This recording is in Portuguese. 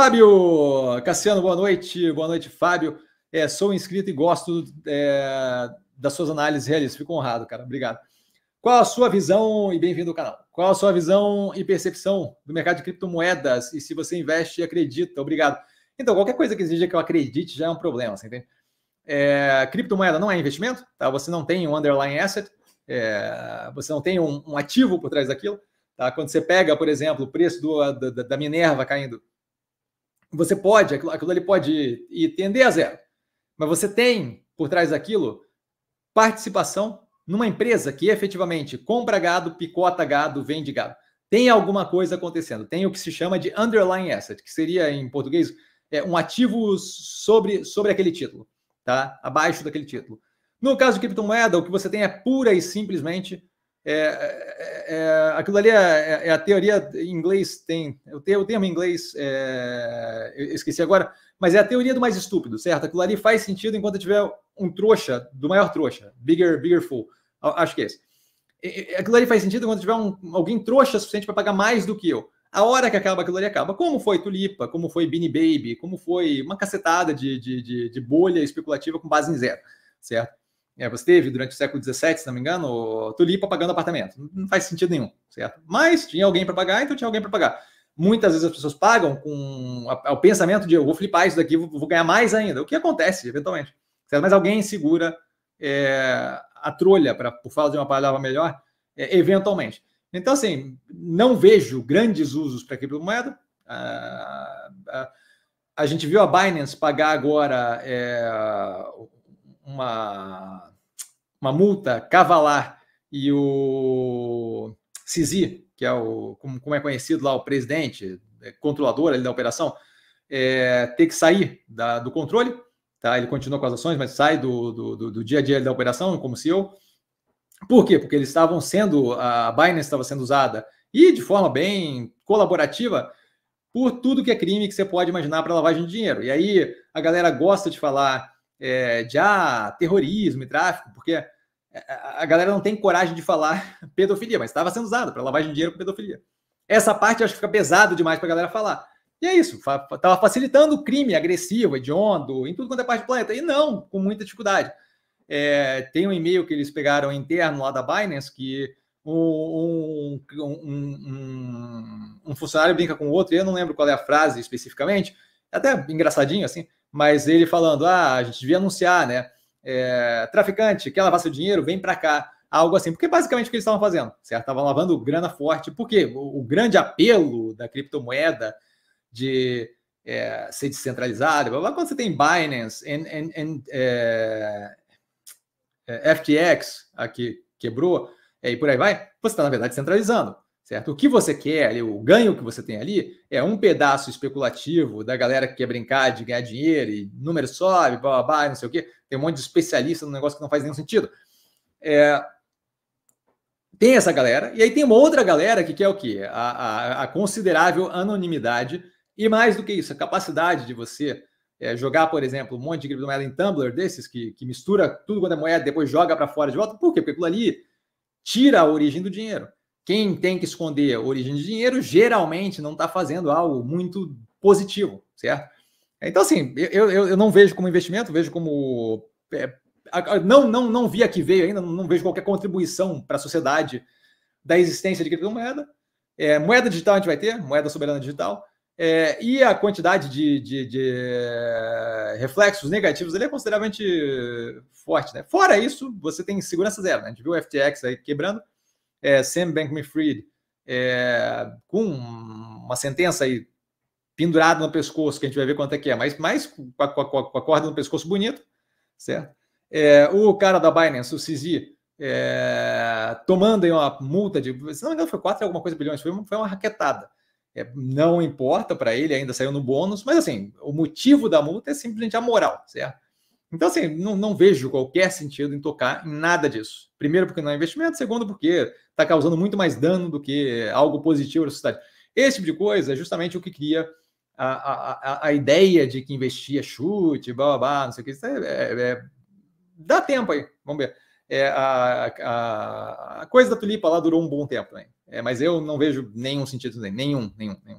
Fábio Cassiano, boa noite. Boa noite, Fábio. É, sou inscrito e gosto é, das suas análises realistas. Fico honrado, cara. Obrigado. Qual a sua visão, e bem-vindo ao canal, qual a sua visão e percepção do mercado de criptomoedas e se você investe e acredita? Obrigado. Então, qualquer coisa que exija que eu acredite já é um problema, você entende? É, criptomoeda não é investimento, tá? Você não tem um underlying asset, é, você não tem um, um, ativo por trás daquilo, tá? Quando você pega, por exemplo, o preço do, da, da Minerva caindo você pode, aquilo, aquilo ali pode ir, tender a zero, mas você tem por trás daquilo participação numa empresa que efetivamente compra gado, picota gado, vende gado. Tem alguma coisa acontecendo. Tem o que se chama de underlying asset, que seria em português é, um ativo sobre, sobre aquele título, tá? Abaixo daquele título. No caso de criptomoeda, o que você tem é pura e simplesmente é, é, é, aquilo ali é, é, é, a teoria em inglês tem. Eu tenho o termo em inglês, é, eu esqueci agora, mas é a teoria do mais estúpido, certo? Aquilo ali faz sentido enquanto tiver um trouxa, do maior trouxa, bigger, bigger fool. Acho que é esse. Aquilo ali faz sentido quando tiver um, alguém trouxa suficiente para pagar mais do que eu. A hora que acaba aquilo ali acaba. Como foi Tulipa, como foi Beanie Baby, como foi uma cacetada de, de, de, de bolha especulativa com base em zero, certo? é, você teve durante o século XVII, se não me engano, tulipa pagando apartamento. Não faz sentido nenhum, certo? Mas tinha alguém para pagar, então tinha alguém para pagar. Muitas vezes as pessoas pagam com é o pensamento de eu vou flipar isso daqui, vou, vou ganhar mais ainda. O que acontece, eventualmente. Certo? Mas alguém segura é, a trolha, pra, por falar de uma palavra melhor, é, eventualmente. Então, assim, não vejo grandes usos para criptomoeda. Ah, ah, a gente viu a Binance pagar agora é, uma, uma multa cavalar e o Sisi, que é o como, como, é conhecido lá o presidente, é controlador ali da operação, é, ter que sair da, do controle, tá? Ele continua com as ações, mas sai do, do, do, do dia a dia da operação como CEO. Por quê? Porque eles estavam sendo a Binance estava sendo usada e de forma bem colaborativa por tudo que é crime que você pode imaginar para lavagem de dinheiro. E aí a galera gosta de falar é, de ah, terrorismo e tráfico, porque é, a galera não tem coragem de falar pedofilia, mas estava sendo usado para lavagem de dinheiro com pedofilia. Essa parte eu acho que fica pesado demais para a galera falar. E é isso, estava facilitando o crime agressivo, hediondo, em tudo quanto é parte do planeta. E não, com muita dificuldade. É, tem um e-mail que eles pegaram interno lá da Binance que um, um, um, um funcionário brinca com o outro, e eu não lembro qual é a frase especificamente, é até engraçadinho assim, mas ele falando: ah, a gente devia anunciar, né? É, traficante, quer lavar seu dinheiro? Vem para cá. Algo assim, porque basicamente o que eles estavam fazendo, certo? Estavam lavando grana forte, porque o, o grande apelo da criptomoeda de é, ser descentralizada, quando você tem Binance, and, and, and, é, é FTX aqui quebrou, é, e por aí vai, você está, na verdade, centralizando certo? O que você quer, o ganho que você tem ali, é um pedaço especulativo da galera que quer brincar de ganhar dinheiro e número sobe, blá, blá, blá, não sei o quê. Tem um monte de especialista no negócio que não faz nenhum sentido. É... Tem essa galera. E aí tem uma outra galera que quer o quê? A, a, a considerável anonimidade e mais do que isso, a capacidade de você é, jogar, por exemplo, um monte de criptomoeda em Tumblr desses que, que mistura tudo quanto é moeda, depois joga para fora de volta. Por quê? Porque aquilo ali tira a origem do dinheiro quem tem que esconder a origem de dinheiro geralmente não está fazendo algo muito positivo, certo? Então, assim, eu, eu, eu não vejo como investimento, vejo como. É, não, não, não vi a que veio ainda, não vejo qualquer contribuição para a sociedade da existência de criptomoeda. É, moeda digital a gente vai ter, moeda soberana digital. É, e a quantidade de, de, de é, reflexos negativos é consideravelmente forte. Né? Fora isso, você tem segurança zero. Né? A gente viu o FTX aí quebrando é, Sam Bankman-Fried é, com uma sentença aí pendurada no pescoço, que a gente vai ver quanto é que é, mas mais com a, com a, com a corda no pescoço bonito, certo? É, o cara da Binance, o CZ, é, tomando aí uma multa de, se não me engano, foi 4 alguma coisa bilhões, foi uma, foi uma raquetada. É, não importa para ele, ainda saiu no bônus, mas assim, o motivo da multa é simplesmente a moral, certo? Então, assim, não, não, vejo qualquer sentido em tocar em nada disso. Primeiro, porque não é investimento, segundo, porque está causando muito mais dano do que algo positivo na sociedade. Esse tipo de coisa é justamente o que cria a, a, a ideia de que investir é chute, blá blá blá, não sei o que. Isso é, é, é... dá tempo aí, vamos ver. É, a, a, coisa da tulipa lá durou um bom tempo, né? mas eu não vejo nenhum sentido, nenhum, nenhum, nenhum.